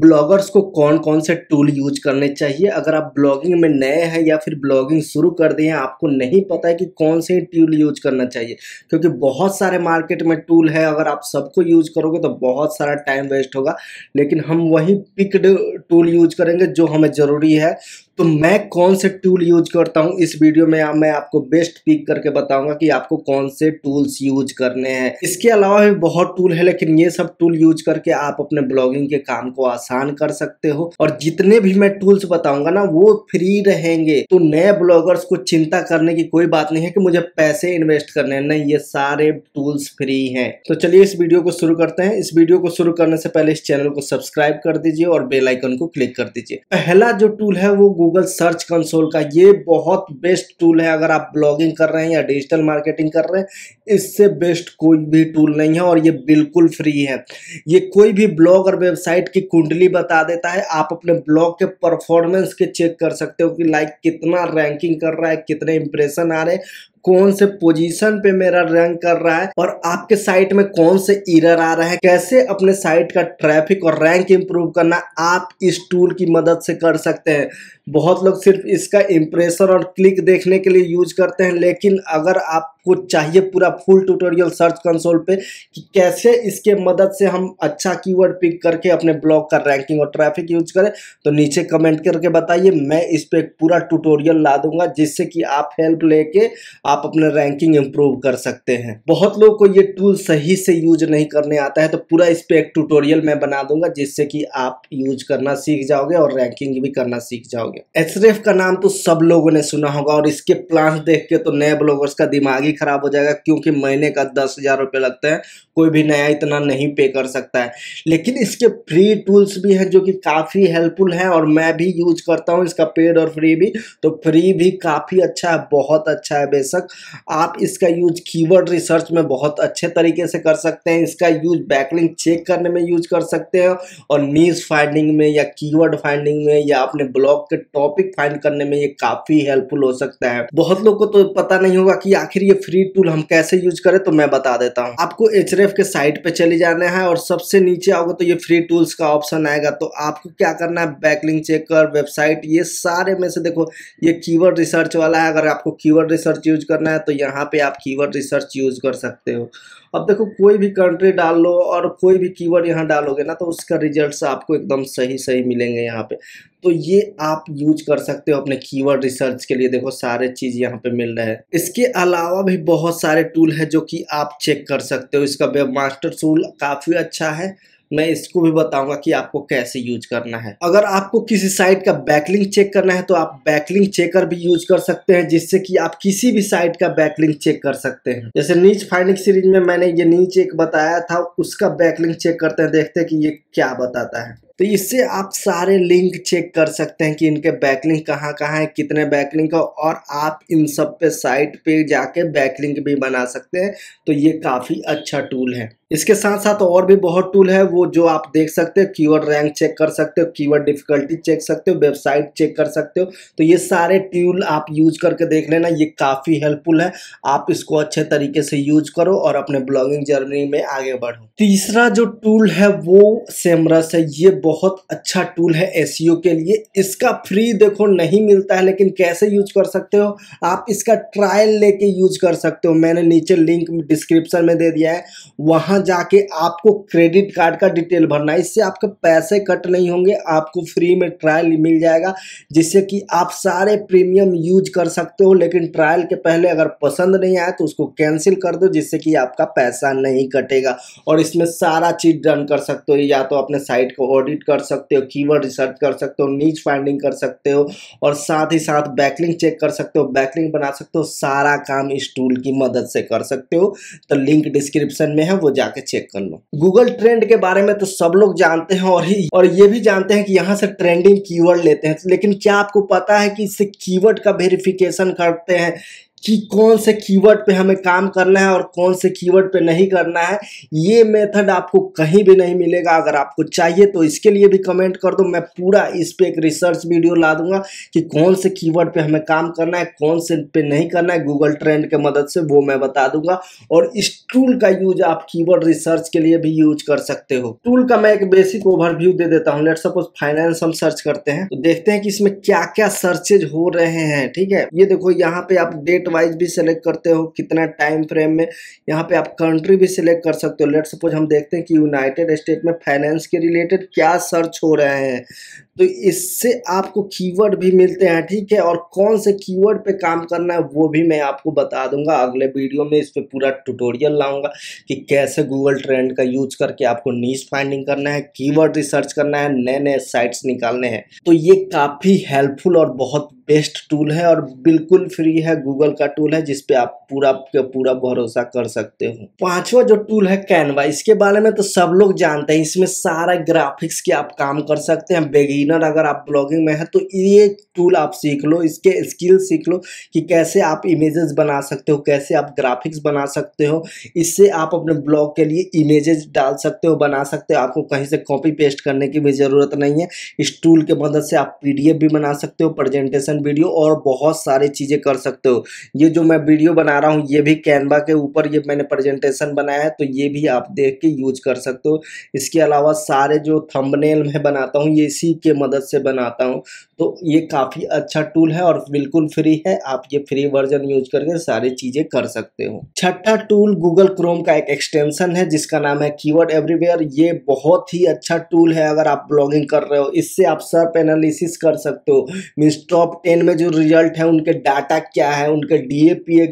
bloggers को कौन कौन से टूल यूज करने चाहिए अगर आप ब्लॉगिंग में नए हैं या फिर ब्लॉगिंग शुरू कर दिए हैं आपको नहीं पता है कि कौन से टूल यूज करना चाहिए क्योंकि बहुत सारे मार्केट में टूल है अगर आप सबको यूज करोगे तो बहुत सारा टाइम वेस्ट होगा लेकिन हम वही पिक्ड टूल यूज करेंगे जो हमें ज़रूरी है तो मैं कौन से टूल यूज करता हूँ इस वीडियो में मैं आपको बेस्ट पिक करके बताऊंगा कि आपको कौन से टूल्स यूज करने हैं इसके अलावा भी बहुत टूल है लेकिन ये सब टूल यूज करके आप अपने ब्लॉगिंग के काम को आसान कर सकते हो और जितने भी मैं टूल्स बताऊंगा ना वो फ्री रहेंगे तो नए ब्लॉगर्स को चिंता करने की कोई बात नहीं है कि मुझे पैसे इन्वेस्ट करने हैं नहीं ये सारे टूल्स फ्री हैं तो चलिए इस वीडियो को शुरू करते हैं इस वीडियो को शुरू करने से पहले इस चैनल को सब्सक्राइब कर दीजिए और बेलाइकन को क्लिक कर दीजिए पहला जो टूल है वो गूगल सर्च कंसोल का ये बहुत बेस्ट टूल है अगर आप ब्लॉगिंग कर रहे हैं या डिजिटल मार्केटिंग कर रहे हैं इससे बेस्ट कोई भी टूल नहीं है और ये बिल्कुल फ्री है ये कोई भी ब्लॉग और वेबसाइट की कुंडली बता देता है आप अपने ब्लॉग के परफॉर्मेंस के चेक कर सकते हो कि लाइक कितना रैंकिंग कर रहा है कितने इंप्रेशन आ रहे हैं कौन से पोजीशन पे मेरा रैंक कर रहा है और आपके साइट में कौन से इरर आ रहा है कैसे अपने साइट का ट्रैफिक और रैंक इंप्रूव करना आप इस टूल की मदद से कर सकते हैं बहुत लोग सिर्फ इसका इम्प्रेशन और क्लिक देखने के लिए यूज करते हैं लेकिन अगर आप आपको चाहिए पूरा फुल ट्यूटोरियल सर्च कंसोल पे कि कैसे इसके मदद से हम अच्छा कीवर्ड पिक करके अपने ब्लॉग का रैंकिंग और ट्रैफिक यूज करें तो नीचे कमेंट करके बताइए मैं इस पर एक पूरा ट्यूटोरियल ला दूंगा जिससे कि आप हेल्प लेके आप अपने रैंकिंग इंप्रूव कर सकते हैं बहुत लोग को ये टूल सही से यूज नहीं करने आता है तो पूरा इस पर एक ट्यूटोरियल मैं बना दूंगा जिससे कि आप यूज करना सीख जाओगे और रैंकिंग भी करना सीख जाओगे एसरेफ का नाम तो सब लोगों ने सुना होगा और इसके प्लान देख के तो नए ब्लॉगर्स का दिमागी खराब हो जाएगा क्योंकि महीने का दस हज़ार रुपये लगता है कोई भी नया इतना नहीं पे कर सकता है लेकिन इसके फ्री टूल्स भी हैं जो कि काफ़ी हेल्पफुल हैं और मैं भी यूज करता हूँ इसका पेड और फ्री भी तो फ्री भी काफ़ी अच्छा है बहुत अच्छा है बेशक आप इसका यूज कीवर्ड रिसर्च में बहुत अच्छे तरीके से कर सकते हैं इसका यूज बैकलिंग चेक करने में यूज कर सकते हैं और न्यूज़ फाइंडिंग में या कीवर्ड फाइंडिंग में या अपने ब्लॉग के टॉपिक फाइंड करने में ये काफ़ी हेल्पफुल हो सकता है बहुत लोग को तो पता नहीं होगा कि आखिर ये फ्री टूल हम कैसे यूज करें तो मैं बता देता हूँ आपको एच के साइट पे चले जाना है और सबसे नीचे आओगे तो ये फ्री टूल्स का ऑप्शन आएगा तो आपको क्या करना है बैकलिंग चेकर वेबसाइट ये सारे में से देखो ये कीवर्ड रिसर्च वाला है अगर आपको कीवर्ड रिसर्च यूज करना है तो यहाँ पे आप कीवर्ड रिसर्च यूज कर सकते हो अब देखो कोई भी कंट्री डाल लो और कोई भी कीवर्ड यहाँ डालोगे ना तो उसका रिजल्ट आपको एकदम सही सही मिलेंगे यहाँ पे तो ये आप यूज कर सकते हो अपने कीवर्ड रिसर्च के लिए देखो सारे चीज़ यहाँ पे मिल रहे हैं इसके अलावा भी बहुत सारे टूल है जो कि आप चेक कर सकते हो इसका वेब मास्टर टूल काफ़ी अच्छा है मैं इसको भी बताऊंगा कि आपको कैसे यूज करना है अगर आपको किसी साइट का बैकलिंग चेक करना है तो आप बैकलिंग चेकर भी यूज कर सकते हैं जिससे कि आप किसी भी साइट का बैकलिंग चेक कर सकते हैं जैसे नीच फाइंडिंग सीरीज में मैंने ये नीच एक बताया था उसका बैकलिंग चेक करते हैं देखते हैं कि ये क्या बताता है तो इससे आप सारे लिंक चेक कर सकते हैं कि इनके बैकलिंक कहाँ कहाँ है कितने बैकलिंक है और आप इन सब पे साइट पे जाके बैकलिंक भी बना सकते हैं तो ये काफ़ी अच्छा टूल है इसके साथ साथ और भी बहुत टूल है वो जो आप देख सकते हो कीवर्ड रैंक चेक कर सकते हो कीवर्ड डिफिकल्टी चेक सकते हो वेबसाइट चेक कर सकते हो तो ये सारे टूल आप यूज करके देख लेना ये काफ़ी हेल्पफुल है आप इसको अच्छे तरीके से यूज करो और अपने ब्लॉगिंग जर्नी में आगे बढ़ो तीसरा जो टूल है वो सेमरस है ये बहुत अच्छा टूल है एस e के लिए इसका फ्री देखो नहीं मिलता है लेकिन कैसे यूज कर सकते हो आप इसका ट्रायल लेके यूज कर सकते हो मैंने नीचे लिंक डिस्क्रिप्शन में दे दिया है वहाँ जाके आपको क्रेडिट कार्ड का डिटेल भरना है इससे आपके पैसे कट नहीं होंगे आपको फ्री में ट्रायल मिल जाएगा जिससे कि आप सारे प्रीमियम यूज कर सकते हो लेकिन ट्रायल के पहले अगर पसंद नहीं आए तो उसको कैंसिल कर दो जिससे कि आपका पैसा नहीं कटेगा और इसमें सारा चीज़ डन कर सकते हो या तो अपने साइट को ऑडिट एडिट कर सकते हो कीवर्ड रिसर्च कर सकते हो नीच फाइंडिंग कर सकते हो और साथ ही साथ बैकलिंग चेक कर सकते हो बैकलिंग बना सकते हो सारा काम इस टूल की मदद से कर सकते हो तो लिंक डिस्क्रिप्शन में है वो जाके चेक कर लो गूगल ट्रेंड के बारे में तो सब लोग जानते हैं और ही और ये भी जानते हैं कि यहाँ से ट्रेंडिंग कीवर्ड लेते हैं लेकिन क्या आपको पता है कि इससे कीवर्ड का वेरिफिकेशन करते हैं कि कौन से कीवर्ड पे हमें काम करना है और कौन से कीवर्ड पे नहीं करना है ये मेथड आपको कहीं भी नहीं मिलेगा अगर आपको चाहिए तो इसके लिए भी कमेंट कर दो मैं पूरा इस पर एक रिसर्च वीडियो ला दूंगा कि कौन से कीवर्ड पे हमें काम करना है कौन से पे नहीं करना है गूगल ट्रेंड के मदद से वो मैं बता दूंगा और इस टूल का यूज आप की रिसर्च के लिए भी यूज कर सकते हो टूल का मैं एक बेसिक ओवरव्यू दे देता हूँ लेट सपोज फाइनेंस हम सर्च करते हैं तो देखते हैं कि इसमें क्या क्या सर्चेज हो रहे हैं ठीक है ये देखो यहाँ पे आप डेट वाइज भी सिलेक्ट करते हो कितना टाइम फ्रेम में यहाँ पे आप कंट्री भी सिलेक्ट कर सकते हो लेट सपोज हम देखते हैं कि यूनाइटेड स्टेट में फाइनेंस के रिलेटेड क्या सर्च हो रहे हैं तो इससे आपको कीवर्ड भी मिलते हैं ठीक है और कौन से कीवर्ड पे काम करना है वो भी मैं आपको बता दूंगा अगले वीडियो में इस पर पूरा ट्यूटोरियल लाऊंगा कि कैसे गूगल ट्रेंड का यूज करके आपको नीच फाइंडिंग करना है कीवर्ड रिसर्च करना है नए नए साइट्स निकालने हैं तो ये काफ़ी हेल्पफुल और बहुत बेस्ट टूल है और बिल्कुल फ्री है गूगल का टूल है जिसपे आप पूरा पूरा भरोसा कर सकते हो पांचवा जो टूल है कैनवा इसके बारे में तो सब लोग जानते हैं इसमें सारा ग्राफिक्स के आप काम कर सकते हैं बेगी बिगिनर अगर आप ब्लॉगिंग में है तो ये टूल आप सीख लो इसके स्किल सीख लो कि कैसे आप इमेजेस बना सकते हो कैसे आप ग्राफिक्स बना सकते हो इससे आप अपने ब्लॉग के लिए इमेजेस डाल सकते हो बना सकते हो आपको कहीं से कॉपी पेस्ट करने की भी ज़रूरत नहीं है इस टूल के मदद से आप पी भी बना सकते हो प्रजेंटेशन वीडियो और बहुत सारी चीज़ें कर सकते हो ये जो मैं वीडियो बना रहा हूँ ये भी कैनवा के ऊपर ये मैंने प्रजेंटेशन बनाया है तो ये भी आप देख के यूज कर सकते हो इसके अलावा सारे जो थंबनेल मैं बनाता हूँ ये इसी के मदद से बनाता हूँ तो ये काफ़ी अच्छा टूल है और बिल्कुल फ्री है आप ये फ्री वर्जन यूज करके सारी चीज़ें कर सकते हो छठा टूल गूगल क्रोम का एक एक्सटेंशन है जिसका नाम है कीवर्ड एवरीवेयर ये बहुत ही अच्छा टूल है अगर आप ब्लॉगिंग कर रहे हो इससे आप सर्प एनालिसिस कर सकते हो मीन्स टॉप टेन में जो रिजल्ट है उनके डाटा क्या है उनके डी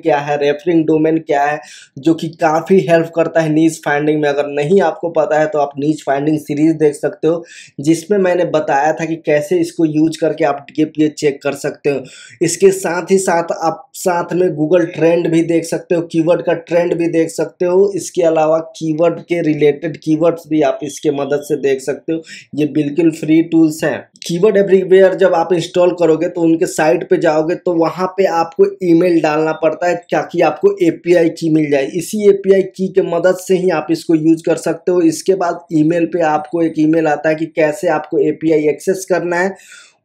क्या है रेफरिंग डोमेन क्या है जो कि काफ़ी हेल्प करता है नीज फाइंडिंग में अगर नहीं आपको पता है तो आप नीज फाइंडिंग सीरीज देख सकते हो जिसमें मैंने बताया बताया था कि कैसे इसको यूज करके आप डी पी चेक कर सकते हो इसके साथ ही साथ आप साथ में गूगल ट्रेंड भी देख सकते हो कीवर्ड का ट्रेंड भी देख सकते हो इसके अलावा कीवर्ड के रिलेटेड कीवर्ड्स भी आप इसके मदद से देख सकते हो ये बिल्कुल फ्री टूल्स हैं कीवर्ड एवरीवेयर जब आप इंस्टॉल करोगे तो उनके साइट पे जाओगे तो वहाँ पे आपको ईमेल डालना पड़ता है ताकि आपको एपीआई की मिल जाए इसी एपीआई की के मदद से ही आप इसको यूज कर सकते हो इसके बाद ईमेल पे आपको एक ईमेल आता है कि कैसे आपको एपीआई एक्सेस करना है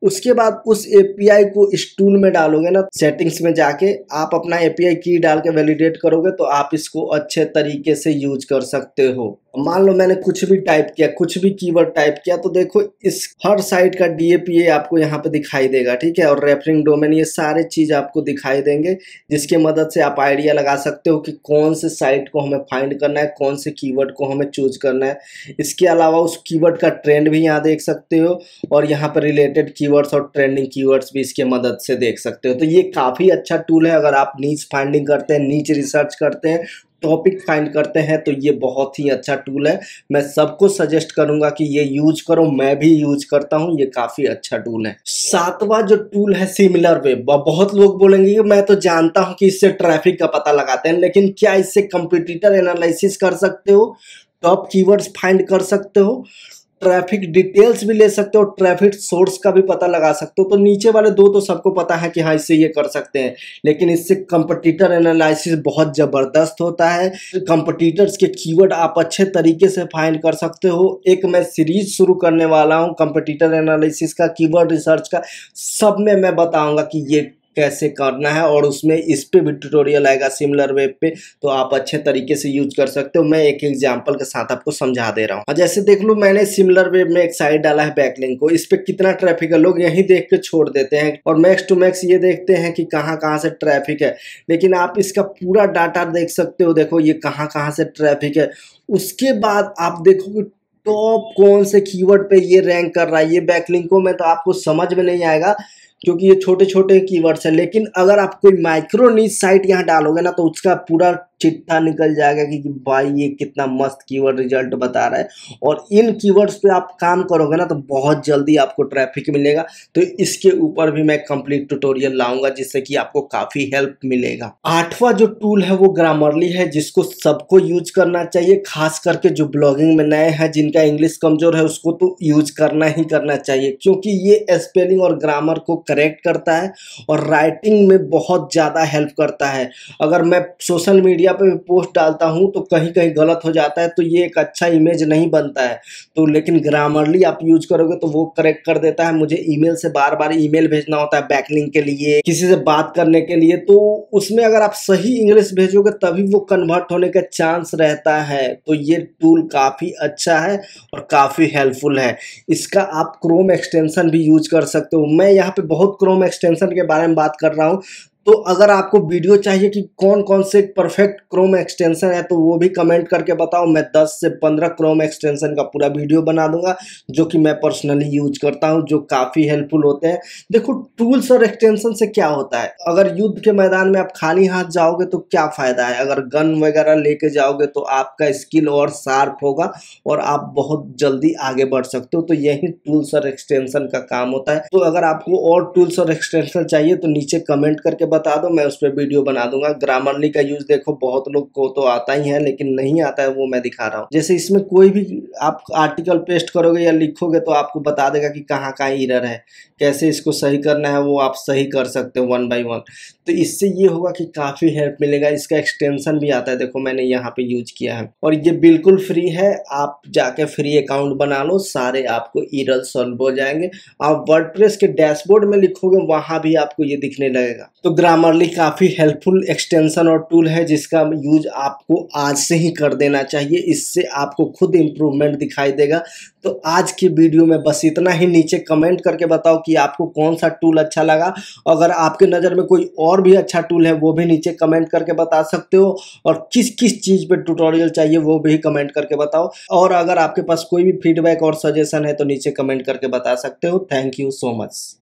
उसके बाद उस एपीआई को इस टूल में डालोगे ना सेटिंग्स में जाके आप अपना एपीआई की डाल के वैलिडेट करोगे तो आप इसको अच्छे तरीके से यूज कर सकते हो मान लो मैंने कुछ भी टाइप किया कुछ भी कीवर्ड टाइप किया तो देखो इस हर साइट का ए आपको यहाँ पे दिखाई देगा ठीक है और रेफरिंग डोमेन ये सारे चीज़ आपको दिखाई देंगे जिसके मदद से आप आइडिया लगा सकते हो कि कौन से साइट को हमें फाइंड करना है कौन से कीवर्ड को हमें चूज करना है इसके अलावा उस कीवर्ड का ट्रेंड भी यहाँ देख सकते हो और यहाँ पर रिलेटेड कीवर्ड्स और ट्रेंडिंग कीवर्ड्स भी इसके मदद से देख सकते हो तो ये काफ़ी अच्छा टूल है अगर आप नीच फाइंडिंग करते हैं नीच रिसर्च करते हैं टॉपिक फाइंड करते हैं तो ये बहुत ही अच्छा टूल है मैं सबको सजेस्ट करूंगा कि ये यूज करो मैं भी यूज करता हूँ ये काफी अच्छा टूल है सातवां जो टूल है सिमिलर वे बहुत लोग बोलेंगे कि मैं तो जानता हूं कि इससे ट्रैफिक का पता लगाते हैं लेकिन क्या इससे कंपिटिटर एनालिसिस कर सकते हो टॉप कीवर्ड्स फाइंड कर सकते हो ट्रैफिक डिटेल्स भी ले सकते हो ट्रैफिक सोर्स का भी पता लगा सकते हो तो नीचे वाले दो तो सबको पता है कि हाँ इससे ये कर सकते हैं लेकिन इससे कंपटीटर एनालिसिस बहुत ज़बरदस्त होता है कंपटीटर्स के कीवर्ड आप अच्छे तरीके से फाइन कर सकते हो एक मैं सीरीज शुरू करने वाला हूँ कंपटीटर एनालिसिस का कीवर्ड रिसर्च का सब में मैं बताऊँगा कि ये कैसे करना है और उसमें इस पर भी ट्यूटोरियल आएगा सिमिलर वेब पे तो आप अच्छे तरीके से यूज कर सकते हो मैं एक एग्जाम्पल के साथ आपको समझा दे रहा हूँ जैसे देख लो मैंने सिमिलर वेब में एक साइड डाला है बैकलिंग को इस पर कितना ट्रैफिक है लोग यहीं देख के छोड़ देते हैं और मैक्स टू मैक्स ये देखते हैं कि कहाँ कहाँ से ट्रैफिक है लेकिन आप इसका पूरा डाटा देख सकते हो देखो ये कहाँ कहाँ से ट्रैफिक है उसके बाद आप देखो कि टॉप कौन से कीवर्ड पे ये रैंक कर रहा है ये बैकलिंग को मैं तो आपको समझ में नहीं आएगा क्योंकि ये छोटे छोटे कीवर्ड्स हैं लेकिन अगर आप कोई माइक्रो नीच साइट यहाँ डालोगे ना तो उसका पूरा चिट्ठा निकल जाएगा कि भाई ये कितना मस्त कीवर्ड रिजल्ट बता रहा है और इन कीवर्ड्स पे आप काम करोगे ना तो बहुत जल्दी आपको ट्रैफिक मिलेगा तो इसके ऊपर भी मैं कंप्लीट ट्यूटोरियल लाऊंगा जिससे कि आपको काफ़ी हेल्प मिलेगा आठवां जो टूल है वो ग्रामरली है जिसको सबको यूज करना चाहिए खास करके जो ब्लॉगिंग में नए हैं जिनका इंग्लिश कमज़ोर है उसको तो यूज करना ही करना चाहिए क्योंकि ये स्पेलिंग और ग्रामर को करेक्ट करता है और राइटिंग में बहुत ज़्यादा हेल्प करता है अगर मैं सोशल मीडिया पर पोस्ट डालता हूँ तो कहीं कहीं गलत हो जाता है तो ये एक अच्छा इमेज नहीं बनता है तो लेकिन ग्रामरली आप यूज करोगे तो वो करेक्ट कर देता है मुझे ईमेल से बार बार ईमेल भेजना होता है बैकलिंग के लिए किसी से बात करने के लिए तो उसमें अगर आप सही इंग्लिश भेजोगे तभी वो कन्वर्ट होने का चांस रहता है तो ये टूल काफ़ी अच्छा है और काफ़ी हेल्पफुल है इसका आप क्रोम एक्सटेंशन भी यूज कर सकते हो मैं यहाँ पे बहुत बहुत क्रोम एक्सटेंशन के बारे में बात कर रहा हूँ तो अगर आपको वीडियो चाहिए कि कौन कौन से परफेक्ट क्रोम एक्सटेंशन है तो वो भी कमेंट करके बताओ मैं 10 से 15 क्रोम एक्सटेंशन का पूरा वीडियो बना दूंगा जो कि मैं पर्सनली यूज करता हूं जो काफ़ी हेल्पफुल होते हैं देखो टूल्स और एक्सटेंशन से क्या होता है अगर युद्ध के मैदान में आप खाली हाथ जाओगे तो क्या फ़ायदा है अगर गन वगैरह लेके जाओगे तो आपका स्किल और शार्प होगा और आप बहुत जल्दी आगे बढ़ सकते हो तो यही टूल्स और एक्सटेंशन का काम होता है तो अगर आपको और टूल्स और एक्सटेंशन चाहिए तो नीचे कमेंट करके बता दो मैं उस पर वीडियो बना दूंगा ग्रामरली का यूज देखो बहुत लोग को तो आता ही है लेकिन नहीं आता है वो मैं दिखा रहा हूँ जैसे इसमें कोई भी आप आर्टिकल पेस्ट करोगे या लिखोगे तो आपको बता देगा कि कहाँ कहाँ इरर है कैसे इसको सही करना है वो आप सही कर सकते हो वन बाई वन तो इससे ये होगा कि काफ़ी हेल्प मिलेगा इसका एक्सटेंशन भी आता है देखो मैंने यहाँ पर यूज किया है और ये बिल्कुल फ्री है आप जाके फ्री अकाउंट बना लो सारे आपको इरल सॉल्व हो जाएंगे आप वर्ड के डैशबोर्ड में लिखोगे वहाँ भी आपको ये दिखने लगेगा तो ग्रामरली काफ़ी हेल्पफुल एक्सटेंशन और टूल है जिसका यूज आपको आज से ही कर देना चाहिए इससे आपको खुद इम्प्रूवमेंट दिखाई देगा तो आज की वीडियो में बस इतना ही नीचे कमेंट करके बताओ कि आपको कौन सा टूल अच्छा लगा अगर आपके नज़र में कोई और भी अच्छा टूल है वो भी नीचे कमेंट करके बता सकते हो और किस किस चीज़ पर ट्यूटोरियल चाहिए वो भी कमेंट करके बताओ और अगर आपके पास कोई भी फीडबैक और सजेशन है तो नीचे कमेंट करके बता सकते हो थैंक यू सो मच